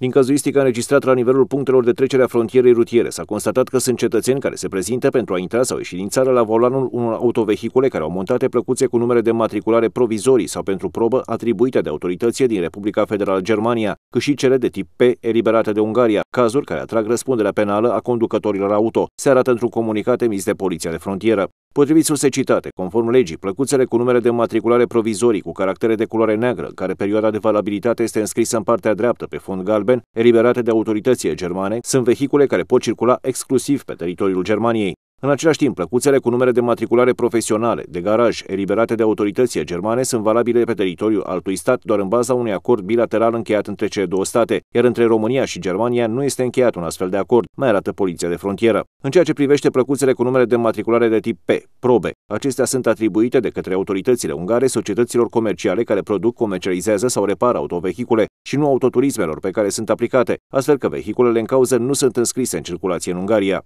Din cazuistica înregistrată la nivelul punctelor de trecere a frontierei rutiere, s-a constatat că sunt cetățeni care se prezintă pentru a intra sau ieși din țară la volanul unor autovehicule care au montate plăcuțe cu numere de matriculare provizorii sau pentru probă atribuite de autoritățile din Republica Federală Germania, cât și cele de tip P eliberate de Ungaria, cazuri care atrag răspunderea penală a conducătorilor auto, se arată într-un comunicat emis de Poliția de Frontieră. Potrivit citate, conform legii, plăcuțele cu numere de matriculare provizorii cu caractere de culoare neagră, care perioada de valabilitate este înscrisă în partea dreaptă pe fond galben, eliberate de autoritățile germane, sunt vehicule care pot circula exclusiv pe teritoriul Germaniei. În același timp, plăcuțele cu numere de matriculare profesionale, de garaj, eliberate de autoritățile germane, sunt valabile pe teritoriul altui stat doar în baza unui acord bilateral încheiat între cele două state, iar între România și Germania nu este încheiat un astfel de acord, mai arată poliția de frontieră. În ceea ce privește plăcuțele cu numere de matriculare de tip P, probe, acestea sunt atribuite de către autoritățile ungare societăților comerciale care produc, comercializează sau repară autovehicule și nu autoturismelor pe care sunt aplicate, astfel că vehiculele în cauză nu sunt înscrise în circulație în Ungaria.